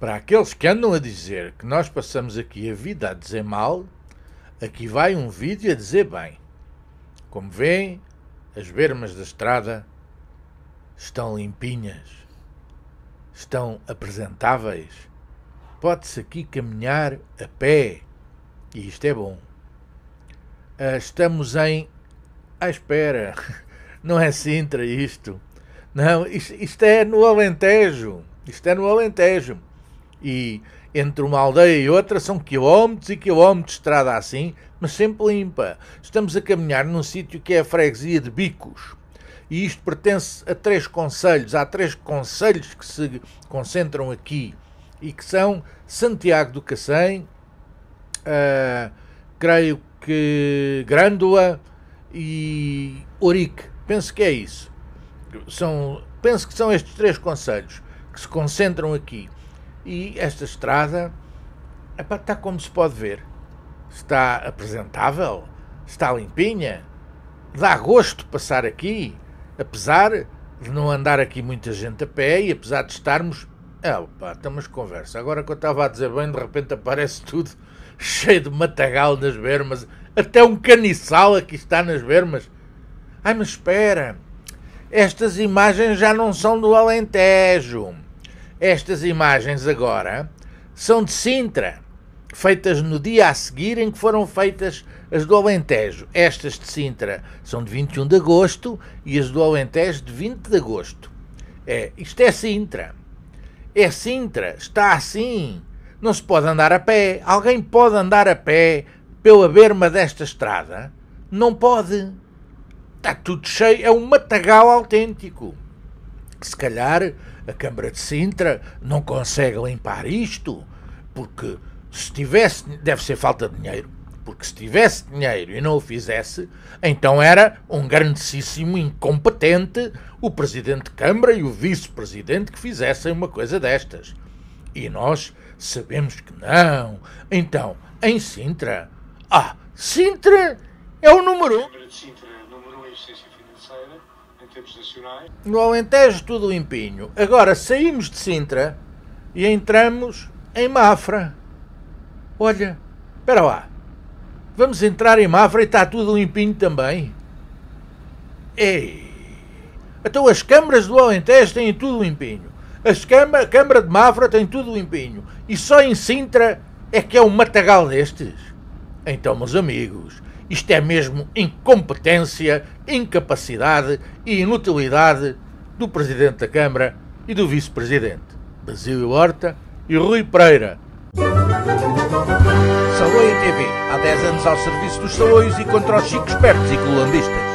Para aqueles que andam a dizer que nós passamos aqui a vida a dizer mal, aqui vai um vídeo a dizer bem. Como veem, as bermas da estrada estão limpinhas, estão apresentáveis. Pode-se aqui caminhar a pé e isto é bom. Ah, estamos em. à espera. Não é Sintra isto. Não, isto, isto é no Alentejo. Isto é no Alentejo. E entre uma aldeia e outra são quilómetros e quilómetros de estrada assim, mas sempre limpa. Estamos a caminhar num sítio que é a freguesia de Bicos. E isto pertence a três conselhos. Há três conselhos que se concentram aqui e que são Santiago do Cacém, uh, creio que Grândola e Orique. Penso que é isso. São, penso que são estes três conselhos que se concentram aqui. E esta estrada epá, está como se pode ver. Está apresentável, está limpinha, dá gosto passar aqui, apesar de não andar aqui muita gente a pé e apesar de estarmos. Ah, opa, estamos conversa. Agora que eu estava a dizer bem, de repente aparece tudo cheio de matagal nas bermas. Até um caniçal aqui está nas bermas. Ai, mas espera, estas imagens já não são do Alentejo. Estas imagens agora são de Sintra, feitas no dia a seguir em que foram feitas as do Alentejo. Estas de Sintra são de 21 de agosto e as do Alentejo de 20 de agosto. É, isto é Sintra. É Sintra, está assim. Não se pode andar a pé. Alguém pode andar a pé pela berma desta estrada? Não pode. Está tudo cheio, é um matagal autêntico que se calhar a Câmara de Sintra não consegue limpar isto, porque se tivesse, deve ser falta de dinheiro, porque se tivesse dinheiro e não o fizesse, então era um grandíssimo incompetente o Presidente de Câmara e o Vice-Presidente que fizessem uma coisa destas. E nós sabemos que não. Então, em Sintra, ah, Sintra é o número um. Câmara de Sintra é número um em eficiência financeira em termos nacionais. No Alentejo, tudo limpinho. Agora saímos de Sintra e entramos em Mafra. Olha, espera lá. Vamos entrar em Mafra e está tudo limpinho também. Ei! Então as câmaras do Alentejo têm tudo limpinho. a Câmara de Mafra tem tudo limpinho. E só em Sintra é que é um matagal destes. Então, meus amigos, isto é mesmo incompetência, incapacidade e inutilidade do Presidente da Câmara e do Vice-Presidente, Basílio Horta e Rui Pereira. Saloia TV, há 10 anos ao serviço dos saloios e contra os chicos espertos e colombistas.